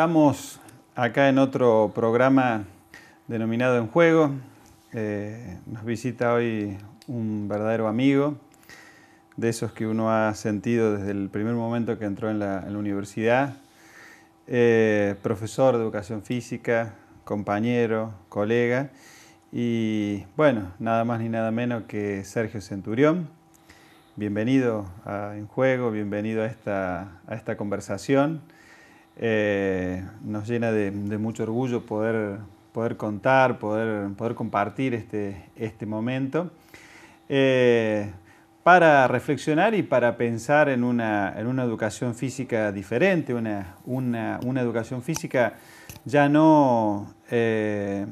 Estamos acá en otro programa denominado En Juego. Eh, nos visita hoy un verdadero amigo, de esos que uno ha sentido desde el primer momento que entró en la, universidad. Eh, profesor de educación física, compañero, colega y bueno, nada más ni nada menos que Sergio Centurión. Bienvenido a En Juego, bienvenido a esta, a esta conversación. Eh, nos llena de, mucho orgullo poder, poder contar, poder, poder compartir este, este momento. Eh, para reflexionar y para pensar en una, educación física diferente, una, educación física ya no eh,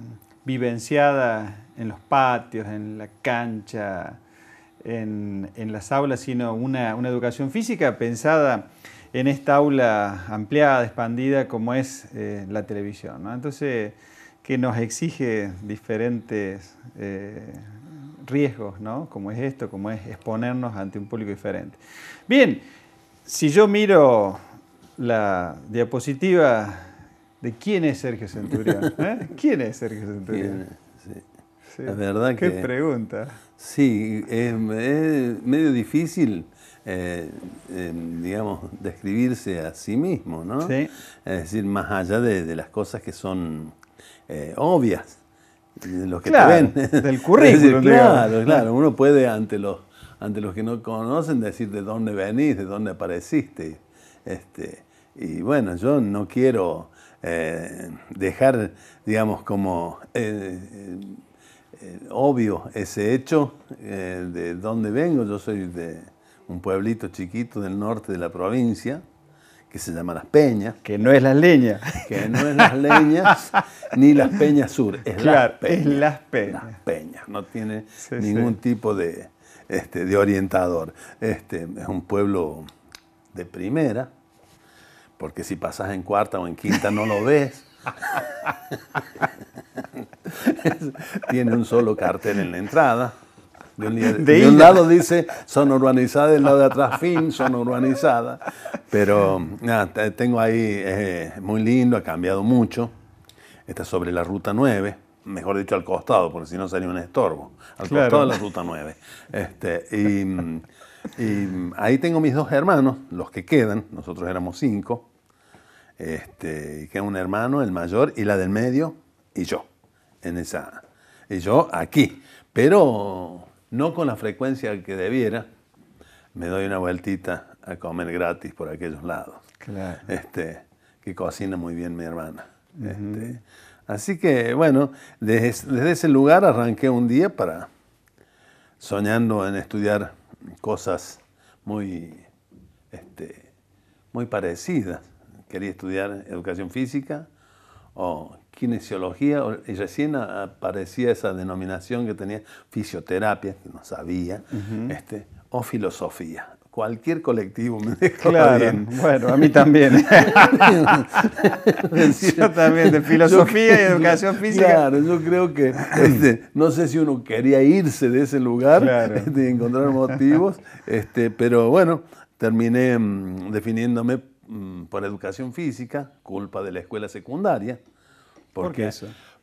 vivenciada en los patios, en la cancha, en, las aulas, sino una, una educación física pensada en esta aula ampliada, expandida como es eh, la televisión. Entonces, que nos exige diferentes eh, riesgos, ¿no? como es esto, como es exponernos ante un público diferente. Bien, si yo miro la diapositiva de quién es Sergio Centurión, ¿eh? ¿quién es Sergio Centurión? Sí. Sí. verdad Qué pregunta. Sí, es medio difícil eh, digamos, describirse a sí mismo, ¿no? Es decir, más allá de, las cosas que son eh, obvias, de los que ven. Del currículum. claro, claro, uno puede ante los, ante los que no conocen decir de dónde venís, de dónde apareciste. Este, y bueno, yo no quiero eh, dejar, digamos, como eh, obvio ese hecho de dónde vengo, yo soy de un pueblito chiquito del norte de la provincia, que se llama Las Peñas. Que no es Las Leñas. Que no es Las Leñas, ni Las Peñas Sur, es Las Peñas. Las Peñas. no tiene ningún tipo de, este, de orientador. Este, es un pueblo de primera, porque si pasas en cuarta o en quinta no lo ves. tiene un solo cartel en la entrada. De un, lado dice son urbanizadas, del lado de atrás fin, son urbanizadas. Pero nada, tengo ahí, eh, muy lindo, ha cambiado mucho. Está sobre la ruta 9, mejor dicho al costado, porque si no sería un estorbo. Al costado de la ruta 9. Este, y, ahí tengo mis dos hermanos, los que quedan, nosotros éramos cinco. Este, que un hermano, el mayor, y la del medio, y yo, en esa. Y yo aquí. Pero no con la frecuencia que debiera, me doy una vueltita a comer gratis por aquellos lados. Claro. Este, que cocina muy bien mi hermana. Este, así que, bueno, desde, ese lugar arranqué un día para soñando en estudiar cosas muy, este, muy parecidas. Quería estudiar educación física, o kinesiología, y recién aparecía esa denominación que tenía fisioterapia, que no sabía, este, o filosofía. Cualquier colectivo me dejó Bueno, a mí también. yo también, de filosofía y educación física. Claro, yo creo que, este, no sé si uno quería irse de ese lugar, de este, encontrar motivos, este, pero bueno, terminé mm, definiéndome Mm, por educación física, culpa de la escuela secundaria. Porque,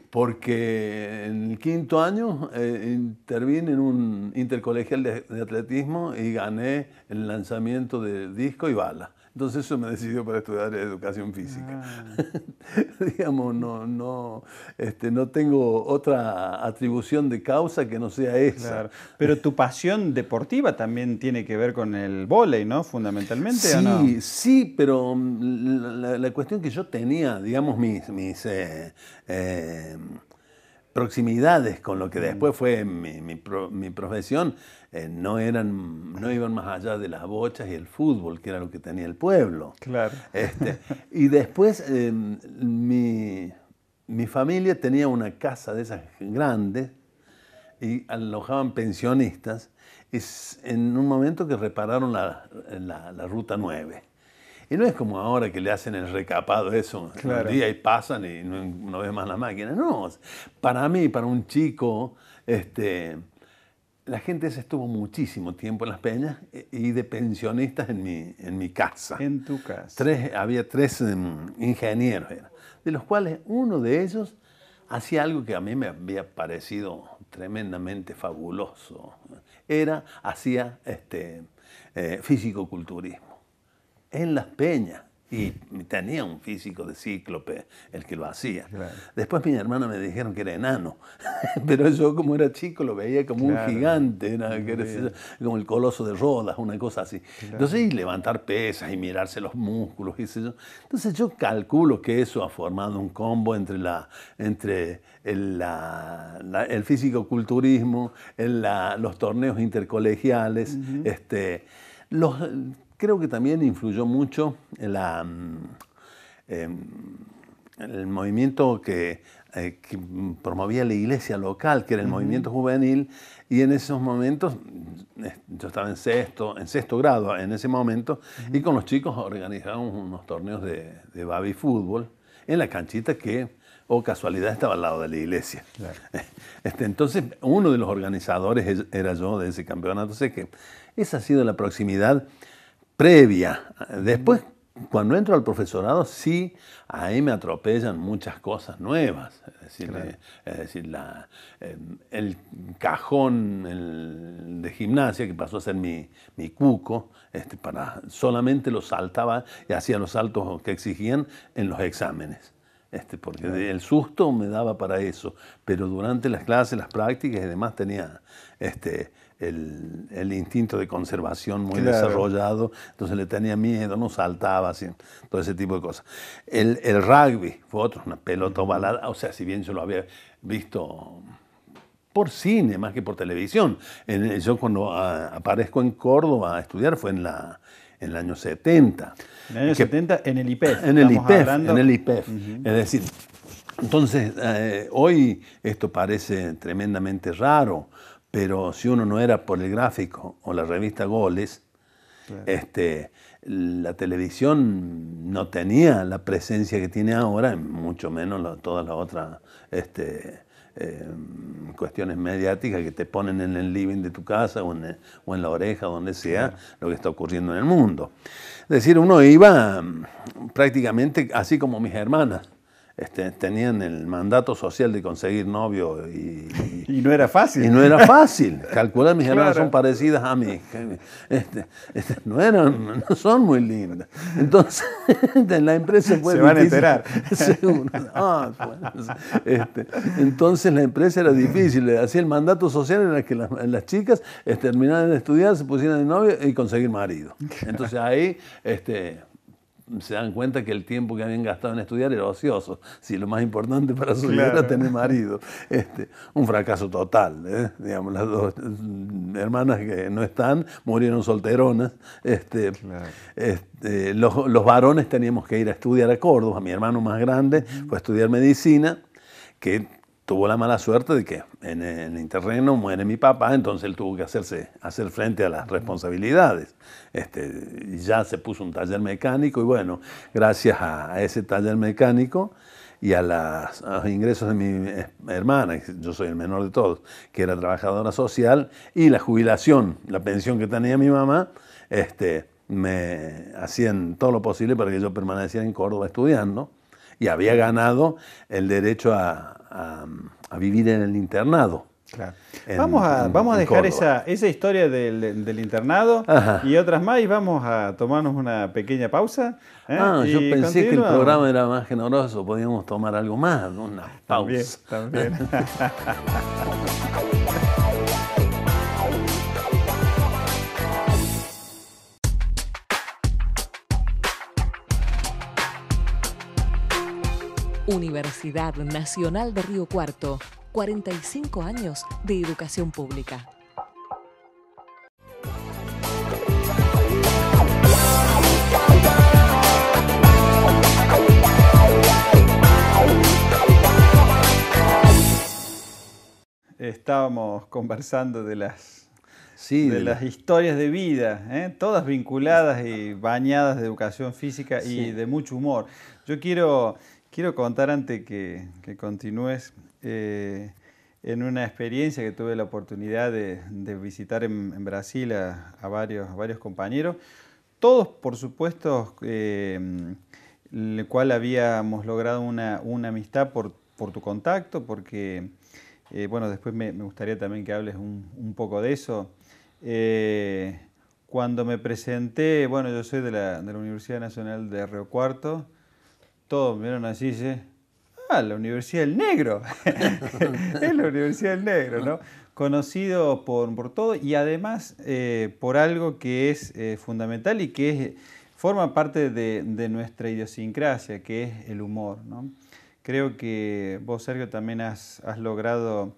Porque en el quinto año intervino eh, intervine en un intercolegial de, atletismo y gané el lanzamiento de disco y bala. Entonces eso me decidió para estudiar educación física. Ah. Digamos, no, no, este, no tengo otra atribución de causa que no sea esa. Pero tu pasión deportiva también tiene que ver con el vóley, ¿no? Fundamentalmente, sí, Sí, pero mm, la, cuestión que yo tenía, digamos, mis, eh, eh, proximidades con lo que mm. después fue mi profesión eh, no, eran, no iban más allá de las bochas y el fútbol, que era lo que tenía el pueblo. Claro. Este, y después em, mi, mi, familia tenía una casa de esas grandes y alojaban pensionistas en un momento que repararon la, la, ruta 9. Y no es como ahora que le hacen el recapado eso un día y pasan y no, no ves más la máquina. No, para mí, para un chico, este, la gente se estuvo muchísimo tiempo en las peñas eh, y de pensionistas en mi, en mi casa. En tu casa. había tres em, ingenieros, de los cuales uno de ellos hacía algo que a mí me había parecido tremendamente fabuloso. Era, hacía este, eh, físico-culturismo en las peñas. Y tenía un físico de cíclope el que lo hacía. Después mi hermana me dijeron que era enano, pero yo como era chico lo veía como un gigante, como el coloso de Rodas, una cosa así. Entonces, y levantar pesas y mirarse los músculos, yo. Entonces yo calculo que eso ha formado un combo entre, la, entre el, físico-culturismo, los torneos intercolegiales, este, los Creo que también influyó mucho la, mm, em, el movimiento eh, que, promovía la iglesia local, que era el movimiento juvenil, y en esos momentos, mm, yo estaba en sexto, en sexto grado en ese momento, y con los chicos organizábamos unos torneos de, de baby fútbol en la canchita que, o oh, casualidad, estaba al lado de la iglesia. Este, entonces, uno de los organizadores era yo de ese campeonato, sé que esa ha sido la proximidad previa. Después, cuando entro al profesorado, sí, ahí me atropellan muchas cosas nuevas. Es decir, eh, es decir em, el cajón de gimnasia, que pasó a ser mi, cuco, este, para, solamente lo saltaba y hacía los saltos que exigían en los exámenes. Este, porque el susto me daba para eso, pero durante las clases, las prácticas y demás tenía este, el, instinto de conservación muy desarrollado, entonces le tenía miedo, no saltaba, así, todo ese tipo de cosas. El, rugby fue otro, una pelota ovalada, o sea, si bien yo lo había visto por cine más que por televisión. En, eh, yo cuando ah, aparezco en Córdoba a estudiar fue en la en el año 70. En el año 70 en el IPEF. En el IPEF, en el IPEF. Es decir, entonces eh, hoy esto parece tremendamente raro, pero si uno no era por el gráfico o la revista Goles, este, la televisión no tenía la presencia que tiene ahora, mucho menos todas las otras este, em, cuestiones mediáticas que te ponen en el living de tu casa o en, la oreja, donde sea, lo que está ocurriendo en el mundo. Es decir, uno iba mm, prácticamente así como mis hermanas. Este, tenían el mandato social de conseguir novio y, no era fácil. Y no era fácil. Calcular mis hermanas son parecidas a mí. Este, este, no eran, no son muy lindas. Entonces, la empresa fue Se van a enterar. Ah, pues, entonces la empresa era difícil. Hacía el mandato social en el que las, chicas eh, terminaran de estudiar, se pusieran de novio y conseguir marido. Entonces ahí, este, se dan cuenta que el tiempo que habían gastado en estudiar era ocioso. Si lo más importante para su vida era tener marido. Este, un fracaso total. ¿eh? Digamos, las dos hermanas que no están murieron solteronas. Este, este, los, los, varones teníamos que ir a estudiar a Córdoba. Mi hermano más grande fue a estudiar medicina, que tuvo la mala suerte de que en, el interreno muere mi papá, entonces él tuvo que hacerse, hacer frente a las responsabilidades. Este, ya se puso un taller mecánico y bueno, gracias a, ese taller mecánico y a, los ingresos de mi hermana, yo soy el menor de todos, que era trabajadora social, y la jubilación, la pensión que tenía mi mamá, este, me hacían todo lo posible para que yo permaneciera en Córdoba estudiando y había ganado el derecho a, a, vivir en el internado. Claro. vamos a, vamos a dejar esa, esa, historia del, del, internado y otras más y vamos a tomarnos una pequeña pausa. ¿eh? Ah, yo pensé que el programa era más generoso, podíamos tomar algo más, una pausa. también. Universidad Nacional de Río Cuarto, 45 años de educación pública. Estábamos conversando de las, de, las historias de vida, ¿eh? todas vinculadas y bañadas de educación física y de mucho humor. Yo quiero Quiero contar antes que, que continúes eh, en una experiencia que tuve la oportunidad de, visitar en, Brasil a, varios, varios, compañeros, todos por supuesto, eh, el cual habíamos logrado una, amistad por, tu contacto, porque, eh, bueno, después me, gustaría también que hables un, poco de eso. cuando me presenté, bueno, yo soy de la, de la Universidad Nacional de Río Cuarto, todos vieron así ah, la Universidad del Negro. es la Universidad del Negro, ¿no? Conocido por, por todo y además eh, por algo que es eh, fundamental y que forma parte de, nuestra idiosincrasia, que es el humor, ¿no? Creo que vos, Sergio, también has, has logrado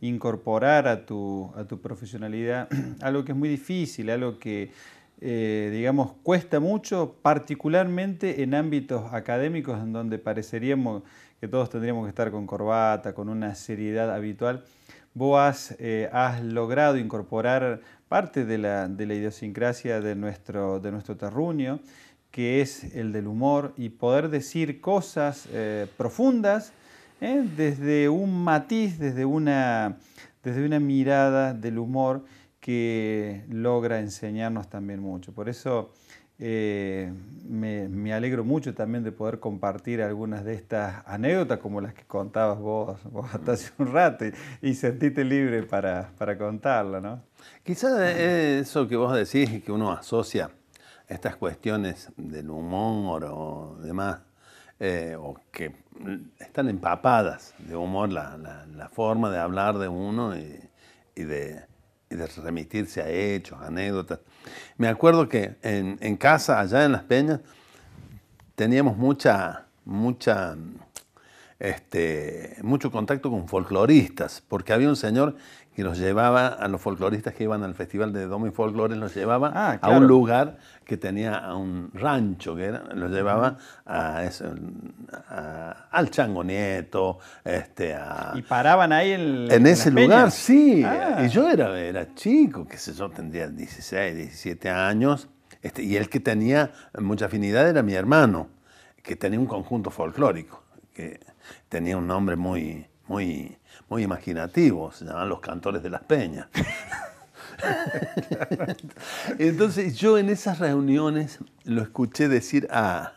incorporar a tu, a tu profesionalidad algo que es muy difícil, algo que eh, digamos, cuesta mucho, particularmente en ámbitos académicos en donde pareceríamos que todos tendríamos que estar con corbata, con una seriedad habitual. Vos has, eh, logrado incorporar parte de la, idiosincrasia de nuestro, de nuestro terruño, que es el del humor, y poder decir cosas eh, profundas desde un matiz, desde desde una mirada del humor que logra enseñarnos también mucho. Por eso eh, me, me, alegro mucho también de poder compartir algunas de estas anécdotas, como las que contabas vos, vos mm. hasta hace un rato, y, sentiste libre para, para contarla. ¿no? Quizás eso que vos decís, que uno asocia estas cuestiones del humor o demás, eh, o que están empapadas de humor, la, la, forma de hablar de uno y de y de remitirse a hechos, anécdotas. Me acuerdo que en, casa, allá en Las Peñas, teníamos mucha, mucha, este, mucho contacto con folcloristas, porque había un señor y los llevaba a los folcloristas que iban al festival de Domo y Folklore, los llevaba ah, a un lugar que tenía a un rancho, que era, los llevaba a, al Chango Nieto, este, Y paraban ahí el, en, ese lugar, sí. Ah. Y yo era, era chico, que sé yo, tendría 16, 17 años, este, y el que tenía mucha afinidad era mi hermano, que tenía un conjunto folclórico, que tenía un nombre muy... muy muy imaginativos, se llamaban los cantores de las peñas. Entonces yo en esas reuniones lo escuché decir a,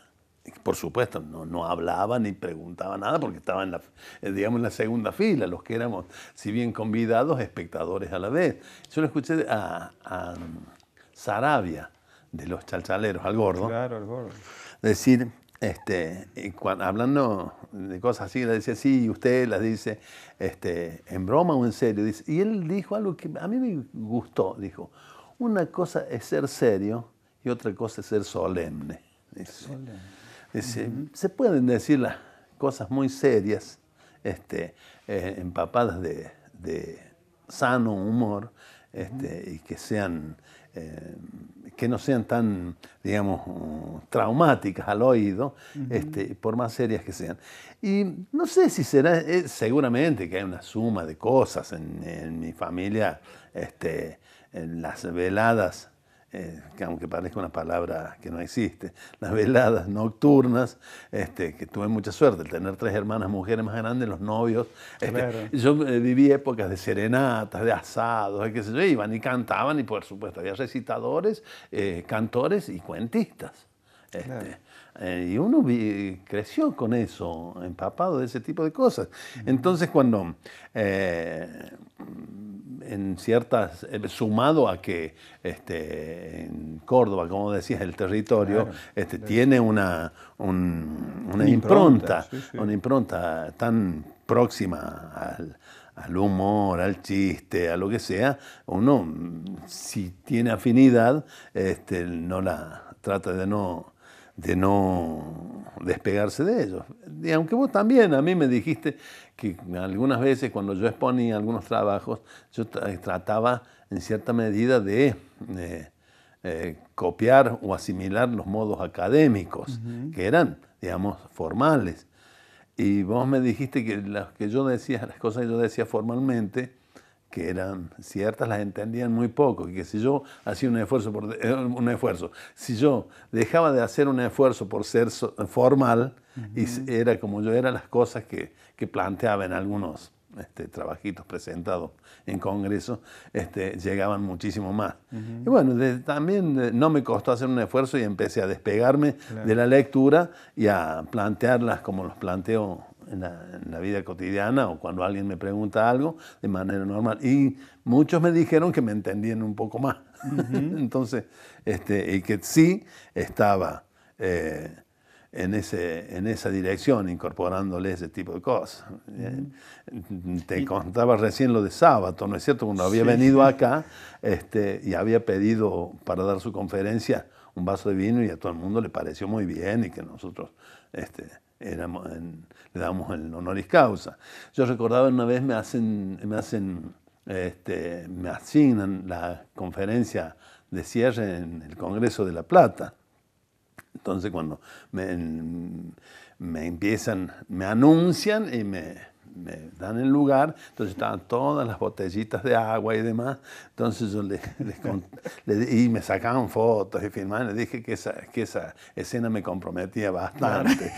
por supuesto, no, no hablaba ni preguntaba nada porque estaba en la, eh, digamos, la segunda fila, los que éramos, si bien convidados, espectadores a la vez. Yo lo escuché a, a Sarabia, de los chalchaleros, al gordo. Claro, al gordo. Decir, este, hablando de cosas así, le dice, sí, usted las dice este, en broma o en serio. y él dijo algo que a mí me gustó, dijo, una cosa es ser serio y otra cosa es ser solemne. se pueden decir las cosas muy serias, este, eh, empapadas de, sano humor, este, y que sean eh, que no sean tan, digamos, uh, traumáticas al oído, este, por más serias que sean. Y no sé si será, eh, seguramente que hay una suma de cosas en, en mi familia, este, en las veladas eh, aunque parezca una palabra que no existe, las veladas nocturnas, este, que tuve mucha suerte, el tener tres hermanas mujeres más grandes, los novios. Este, yo eh, viví épocas de serenatas, de asados, qué sé iban y cantaban y por supuesto había recitadores, eh, cantores y cuentistas. Este, eh, y uno creció con eso, empapado de ese tipo de cosas. Entonces cuando, eh, en ciertas, eh, sumado a que este, en Córdoba, como decías, el territorio este, tiene una, impronta, una impronta tan próxima al, al humor, al chiste, a lo que sea, uno si tiene afinidad, este, no la trata de no de no despegarse de ellos. Y aunque vos también a mí me dijiste que algunas veces cuando yo exponía algunos trabajos, yo eh, trataba en cierta medida de eh, copiar o asimilar los modos académicos, que eran, digamos, formales. Y vos me dijiste que las que yo decía, las cosas que yo decía formalmente, que eran ciertas, las entendían muy poco, y que si yo hacía un esfuerzo, por, eh, un esfuerzo, si yo dejaba de hacer un esfuerzo por ser formal, y era como yo era las cosas que, que planteaba en algunos este, trabajitos presentados en congreso este, llegaban muchísimo más. Y bueno, también eh, no me costó hacer un esfuerzo y empecé a despegarme de la lectura y a plantearlas como los planteo en la, vida cotidiana o cuando alguien me pregunta algo de manera normal. Y muchos me dijeron que me entendían un poco más. Entonces, este, y que sí estaba eh, en, ese, en esa dirección, incorporándole ese tipo de cosas. Te contaba recién lo de sábado, ¿no es cierto? Cuando había venido acá este, y había pedido para dar su conferencia un vaso de vino y a todo el mundo le pareció muy bien y que nosotros... Este, le damos el honoris causa. Yo recordaba una vez me hacen, me hacen, este, me asignan la conferencia de cierre en el Congreso de La Plata. Entonces cuando me empiezan, me anuncian y me, me dan el lugar, entonces estaban todas las botellitas de agua y demás, entonces yo le, le, y me sacaban fotos y filmaban, les dije que esa, que esa escena me comprometía bastante.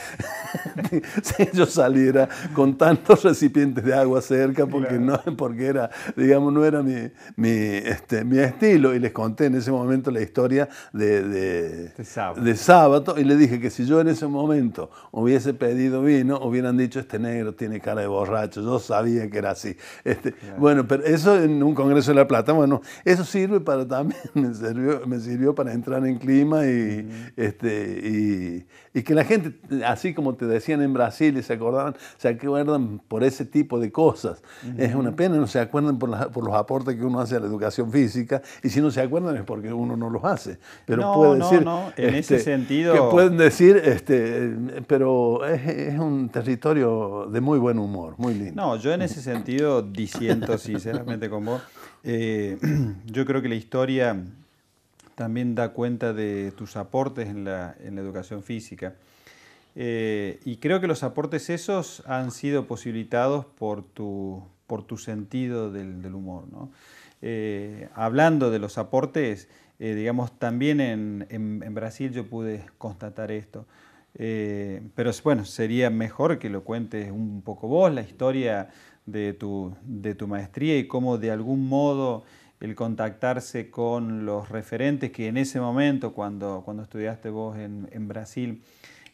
si yo saliera con tantos recipientes de agua cerca, porque, no, porque era, digamos, no era mi, mi, este, mi, estilo, y les conté en ese momento la historia de, de, sábado. y le dije que si yo en ese momento hubiese pedido vino, hubieran dicho, este negro tiene cara de borracho borracho, yo sabía que era así. Este, bueno, pero eso en un Congreso de La Plata, bueno, eso sirve para también, me sirvió, me sirvió para entrar en clima y, este, y, que la gente, así como te decían en Brasil y se acordaban, se acuerdan por ese tipo de cosas. Es una pena, no se acuerdan por, los aportes que uno hace a la educación física y si no se acuerdan es porque uno no los hace. Pero puede decir, en este, sentido... Que pueden decir, este, pero es un territorio de muy buen humor. No, yo en ese sentido diciendo sinceramente con vos. Eh, yo creo que la historia también da cuenta de tus aportes en la, educación física. Eh, y creo que los aportes esos han sido posibilitados por tu, sentido del, humor. Eh, hablando de los aportes, digamos, también en, Brasil yo pude constatar esto. Eh, pero bueno, sería mejor que lo cuentes un poco vos, la historia de tu, maestría y cómo de algún modo el contactarse con los referentes que en ese momento, cuando, estudiaste vos en, Brasil,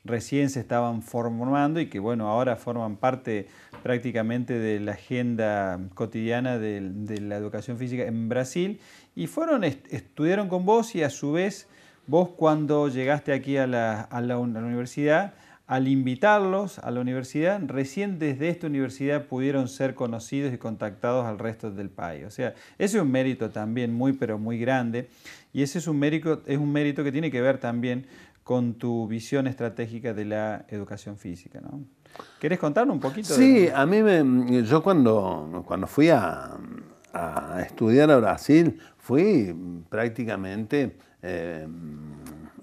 recién se estaban formando y que bueno, ahora forman parte prácticamente de la agenda cotidiana de, la educación física en Brasil y fueron, estudiaron con vos y a su vez Vos cuando llegaste aquí a la, universidad, al invitarlos a la universidad, recién desde esta universidad pudieron ser conocidos y contactados al resto del país. O sea, ese es un mérito también muy, pero muy grande. Y ese es un mérito, es un mérito que tiene que ver también con tu visión estratégica de la educación física. ¿no? ¿Querés contarnos un poquito? Sí, a mí me, yo cuando, cuando fui a, a estudiar a Brasil, fui prácticamente Em,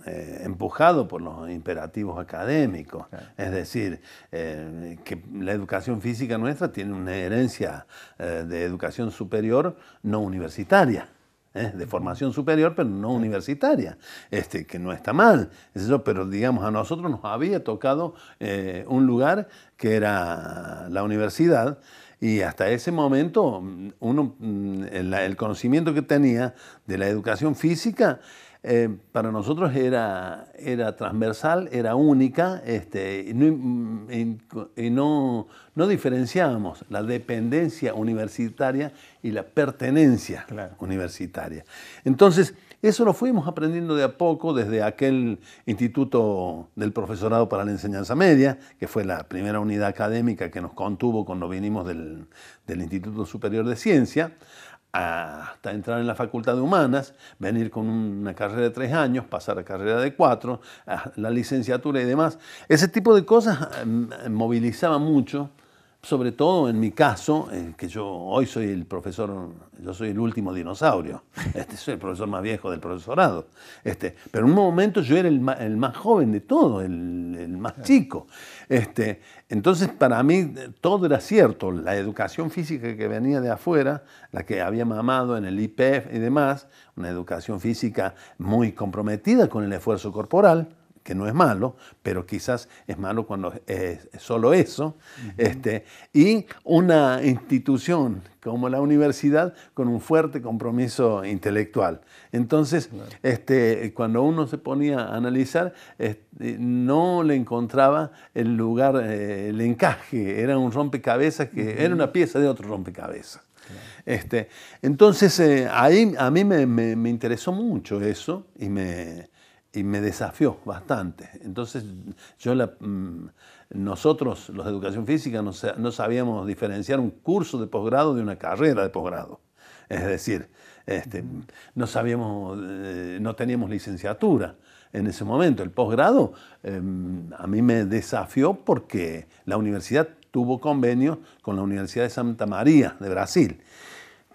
eh, empujado por los imperativos académicos. Es decir, eh, que la educación física nuestra tiene una herencia eh, de educación superior no universitaria. de formación superior, pero no universitaria, este, que no está mal, eso, pero digamos, a nosotros nos había tocado un lugar que era la universidad. Y hasta ese momento, mm, uno, mm, el conocimiento que tenía de la educación física eh, para nosotros era, era transversal, era única, este, y, no, mm, no, diferenciábamos la dependencia universitaria y la pertenencia universitaria. Entonces, eso lo fuimos aprendiendo de a poco desde aquel Instituto del Profesorado para la Enseñanza Media, que fue la primera unidad académica que nos contuvo cuando vinimos del, del Instituto Superior de Ciencia hasta entrar en la Facultad de Humanas, venir con una carrera de tres años, pasar a carrera de cuatro, la licenciatura y demás. Ese tipo de cosas eh, movilizaba mucho sobre todo en mi caso, que yo hoy soy el profesor, yo soy el último dinosaurio, este, soy el profesor más viejo del profesorado, este, pero en un momento yo era el, más joven de todo, el, más chico. Este, entonces para mí todo era cierto, la educación física que venía de afuera, la que había mamado en el IPF e y demás, una educación física muy comprometida con el esfuerzo corporal, que no es malo, pero quizás es malo cuando es solo eso, este, y una institución como la universidad con un fuerte compromiso intelectual. Entonces, este, cuando uno se ponía a analizar, eh, no le encontraba el lugar, eh, el encaje, era un rompecabezas que era una pieza de otro rompecabezas. Este, entonces, eh, ahí a mí me interesó mucho eso y me, y me desafió bastante. Entonces, yo la, mm, nosotros, los de educación física, no sabíamos diferenciar un curso de posgrado de una carrera de posgrado. Es decir, este, no sabíamos, eh, no teníamos licenciatura en ese momento. El posgrado em, a mí me desafió porque la universidad tuvo convenio con la Universidad de Santa María de Brasil,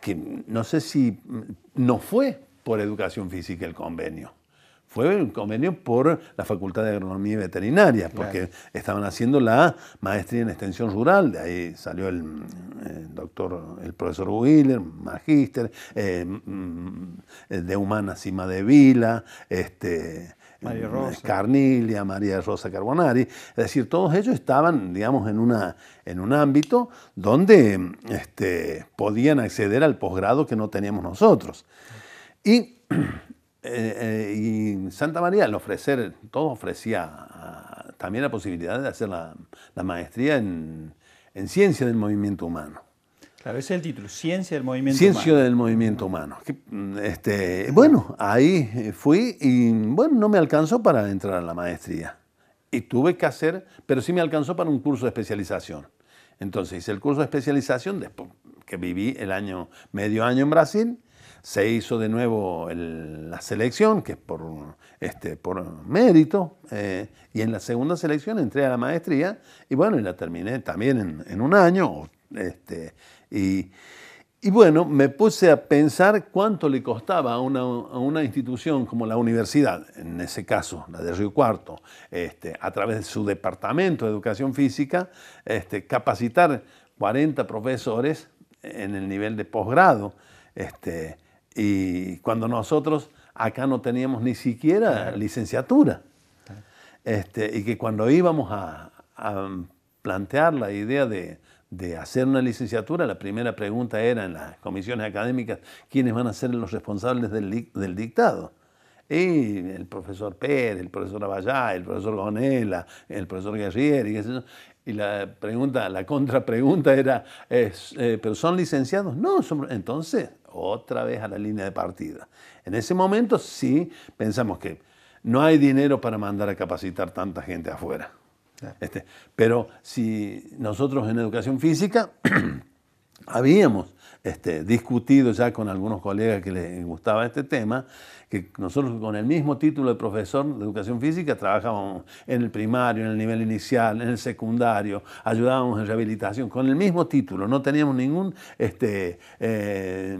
que no sé si mm, no fue por educación física el convenio fue un convenio por la Facultad de Agronomía y Veterinaria, porque estaban haciendo la maestría en extensión rural, de ahí salió el, eh, doctor, el profesor Wheeler, Magister, eh, mm, mm, de Humana Cima de Vila, este, mm, Carnilia, María Rosa Carbonari, es decir, todos ellos estaban, digamos, en, una, en un ámbito donde este, podían acceder al posgrado que no teníamos nosotros. Y eh, eh, y Santa María al ofrecer, todo ofrecía ah, también la posibilidad de hacer la, maestría en, ciencia del movimiento humano. Claro, ese es el título, Ciencia del Movimiento Humano. Ciencia del Movimiento Humano. Mm, este, bueno, ahí eh, fui y bueno, no me alcanzó para entrar a la maestría. Y tuve que hacer, pero sí me alcanzó para un curso de especialización. Entonces hice el curso de especialización después que viví el año, medio año en Brasil se hizo de nuevo la selección, que es por, este, por mérito, eh, y en la segunda selección entré a la maestría y bueno, la terminé también en, un año. Este, y, bueno, me puse a pensar cuánto le costaba a una, institución como la universidad, en ese caso, la de Río Cuarto, este, a través de su departamento de educación física, este, capacitar 40 profesores en el nivel de posgrado. Este, y cuando nosotros acá no teníamos ni siquiera licenciatura. Este, y que cuando íbamos a, plantear la idea de, de, hacer una licenciatura, la primera pregunta era en las comisiones académicas, ¿quiénes van a ser los responsables del, dictado? Y el profesor Pérez, el profesor Abayá, el profesor Gonela, el profesor Guerrier, y Y la pregunta, la contrapregunta era, eh, ¿pero son licenciados? No, son, entonces otra vez a la línea de partida. En ese momento sí pensamos que no hay dinero para mandar a capacitar tanta gente afuera. Este, pero si nosotros en educación física habíamos este, discutido ya con algunos colegas que les gustaba este tema, que nosotros con el mismo título de profesor de educación física trabajábamos en el primario, en el nivel inicial, en el secundario, ayudábamos en rehabilitación, con el mismo título, no teníamos ningún este, eh,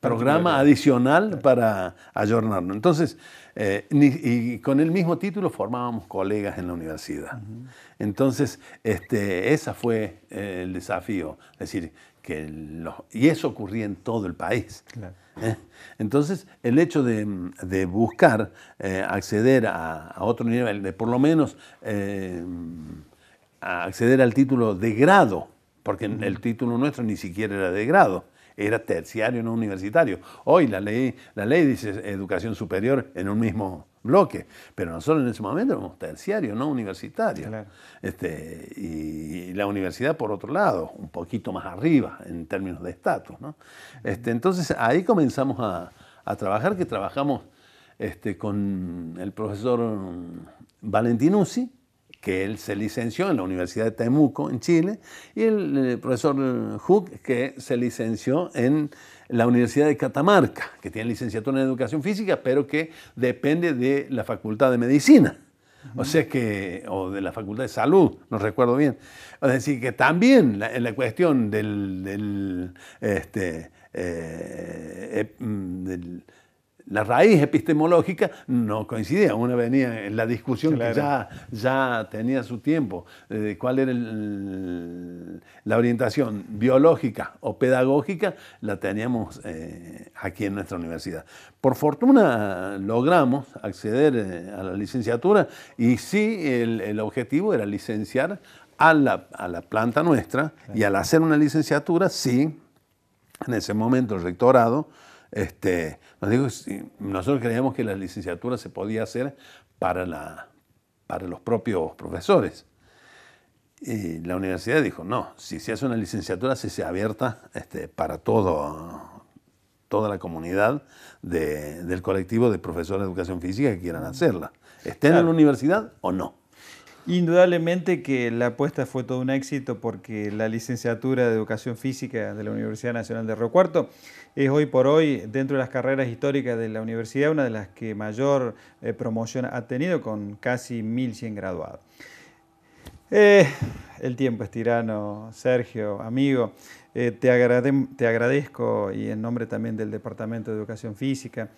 programa adicional para ayornarnos. Entonces, eh, y con el mismo título formábamos colegas en la universidad. Entonces, este, ese fue eh, el desafío, es decir, los, y eso ocurría en todo el país. ¿eh? Entonces, el hecho de, buscar eh, acceder a, otro nivel, de por lo menos eh, acceder al título de grado, porque el título nuestro ni siquiera era de grado, era terciario, no universitario. Hoy la ley, la ley dice educación superior en un mismo bloque, pero nosotros en ese momento éramos terciarios, no universitario, Este, y, la universidad por otro lado, un poquito más arriba en términos de estatus. Este, entonces ahí comenzamos a, trabajar, que trabajamos este, con el profesor Valentinucci, que él se licenció en la Universidad de Temuco, en Chile, y el, eh, profesor Hook, que se licenció en la Universidad de Catamarca, que tiene licenciatura en educación física, pero que depende de la Facultad de Medicina. O sea que, o de la Facultad de Salud, no recuerdo bien. Es decir, que también en la cuestión del, este, eh, eh, mm, del la raíz epistemológica no coincidía. Una venía en la discusión que ya, tenía su tiempo, eh, de cuál era la orientación biológica o pedagógica, la teníamos eh, aquí en nuestra universidad. Por fortuna logramos acceder eh, a la licenciatura y sí, el, objetivo era licenciar a la, planta nuestra y al hacer una licenciatura, sí, en ese momento el rectorado, este, nosotros creíamos que la licenciatura se podía hacer para, la, para los propios profesores. Y la universidad dijo, no, si se hace una licenciatura, se sea abierta este, para todo, toda la comunidad del colectivo de profesores de educación física que quieran hacerla, estén en la universidad o no. Indudablemente que la apuesta fue todo un éxito porque la licenciatura de Educación Física de la Universidad Nacional de Río Cuarto es hoy por hoy, dentro de las carreras históricas de la universidad, una de las que mayor eh, promoción ha tenido con casi 1.100 graduados. Eh, el tiempo es tirano, Sergio, amigo. Eh, te, te, agradezco y en nombre también del Departamento de Educación Física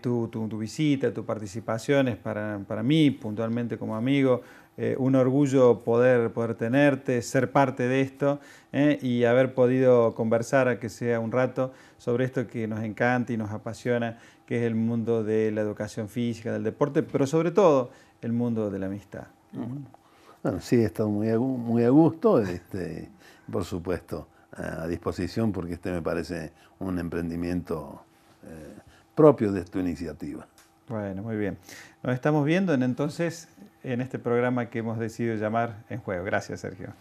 tu, visita, tu, participación... ...es para mí, puntualmente como amigo eh, un orgullo poder, poder tenerte, ser parte de esto eh, y haber podido conversar, a que sea un rato, sobre esto que nos encanta y nos apasiona, que es el mundo de la educación física, del deporte, pero sobre todo el mundo de la amistad. Ah, bueno, sí, he estado muy a, muy a gusto, este, por supuesto, a disposición porque este me parece un emprendimiento eh, propio de tu iniciativa. Bueno, muy bien. Nos estamos viendo en entonces en este programa que hemos decidido llamar En Juego. Gracias, Sergio.